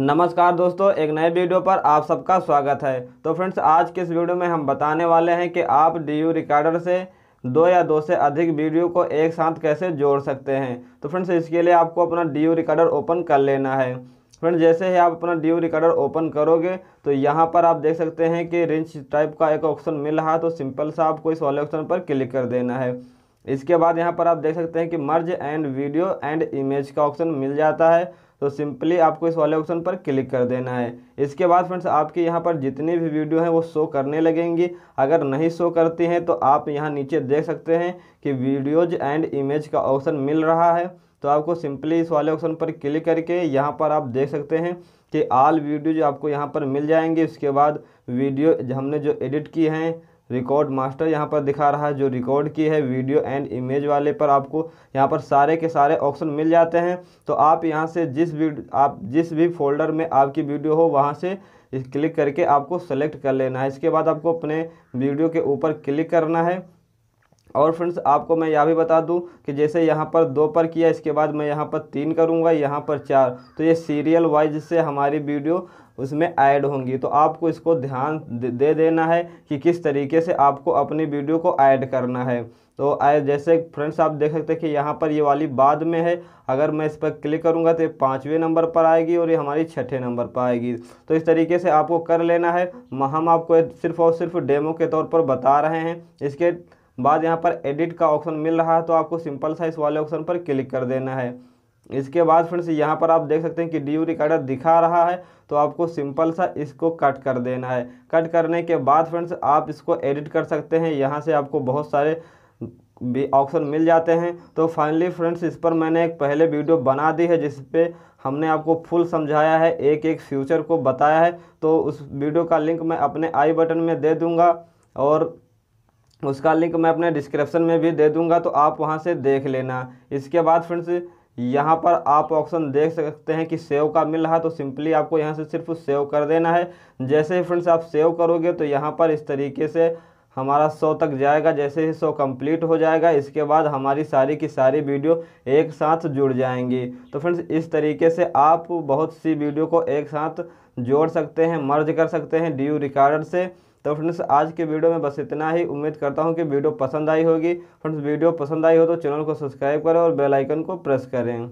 नमस्कार दोस्तों एक नए वीडियो पर आप सबका स्वागत है तो फ्रेंड्स आज के इस वीडियो में हम बताने वाले हैं कि आप डी यू रिकॉर्डर से दो या दो से अधिक वीडियो को एक साथ कैसे जोड़ सकते हैं तो फ्रेंड्स इसके लिए आपको अपना डी यू रिकॉर्डर ओपन कर लेना है फ्रेंड्स जैसे ही आप अपना डी यू रिकॉर्डर ओपन करोगे तो यहाँ पर आप देख सकते हैं कि रिंच टाइप का एक ऑप्शन मिल रहा तो सिंपल सा आपको इस वाले ऑप्शन पर क्लिक कर देना है इसके बाद यहाँ पर आप देख सकते हैं कि merge and video and image का ऑप्शन मिल जाता है तो सिंपली आपको इस वाले ऑप्शन पर क्लिक कर देना है इसके बाद फ्रेंड्स आपके यहाँ पर जितनी भी वीडियो हैं वो शो करने लगेंगी अगर नहीं शो करती हैं तो आप यहाँ नीचे देख सकते हैं कि वीडियोज एंड इमेज का ऑप्शन मिल रहा है तो आपको सिंपली इस वाले ऑप्शन पर क्लिक करके यहाँ पर आप देख सकते हैं कि आल वीडियो जो आपको यहाँ पर मिल जाएंगे उसके बाद वीडियो हमने जो एडिट की हैं रिकॉर्ड मास्टर यहाँ पर दिखा रहा है जो रिकॉर्ड की है वीडियो एंड इमेज वाले पर आपको यहाँ पर सारे के सारे ऑप्शन मिल जाते हैं तो आप यहाँ से जिस भी आप जिस भी फोल्डर में आपकी वीडियो हो वहाँ से क्लिक करके आपको सेलेक्ट कर लेना है इसके बाद आपको अपने वीडियो के ऊपर क्लिक करना है और फ्रेंड्स आपको मैं यह भी बता दूं कि जैसे यहाँ पर दो पर किया इसके बाद मैं यहाँ पर तीन करूँगा यहाँ पर चार तो ये सीरियल वाइज से हमारी वीडियो उसमें ऐड होंगी तो आपको इसको ध्यान दे देना है कि किस तरीके से आपको अपनी वीडियो को ऐड करना है तो जैसे फ्रेंड्स आप देख सकते हैं कि यहाँ पर ये वाली बाद में है अगर मैं इस पर क्लिक करूँगा तो ये पाँचवें नंबर पर आएगी और ये हमारी छठे नंबर पर आएगी तो इस तरीके से आपको कर लेना है हम आपको सिर्फ और सिर्फ डेमो के तौर पर बता रहे हैं इसके बाद यहाँ पर एडिट का ऑप्शन मिल रहा है तो आपको सिंपल सा इस वाले ऑप्शन पर क्लिक कर देना है इसके बाद फ्रेंड्स यहाँ पर आप देख सकते हैं कि डी यू रिकॉर्डर दिखा रहा है तो आपको सिंपल सा इसको कट कर देना है कट करने के बाद फ्रेंड्स आप इसको एडिट कर सकते हैं यहाँ से आपको बहुत सारे भी ऑप्शन मिल जाते हैं तो फाइनली फ्रेंड्स इस पर मैंने एक पहले वीडियो बना दी है जिस हमने आपको फुल समझाया है एक एक फ्यूचर को बताया है तो उस वीडियो का लिंक मैं अपने आई बटन में दे दूँगा और उसका लिंक मैं अपने डिस्क्रिप्शन में भी दे दूंगा तो आप वहां से देख लेना इसके बाद फ्रेंड्स यहाँ पर आप ऑप्शन देख सकते हैं कि सेव का मिल रहा तो सिंपली आपको यहाँ से सिर्फ सेव कर देना है जैसे ही फ्रेंड्स आप सेव करोगे तो यहाँ पर इस तरीके से हमारा सौ तक जाएगा जैसे ही सौ कंप्लीट हो जाएगा इसके बाद हमारी सारी की सारी वीडियो एक साथ जुड़ जाएंगी तो फ्रेंड्स इस तरीके से आप बहुत सी वीडियो को एक साथ जोड़ सकते हैं मर्ज कर सकते हैं डी यू रिकॉर्डर से तो फ्रेंड्स आज के वीडियो में बस इतना ही उम्मीद करता हूँ कि वीडियो पसंद आई होगी फ्रेंड्स वीडियो पसंद आई हो तो चैनल को सब्सक्राइब करें और बेलाइकन को प्रेस करें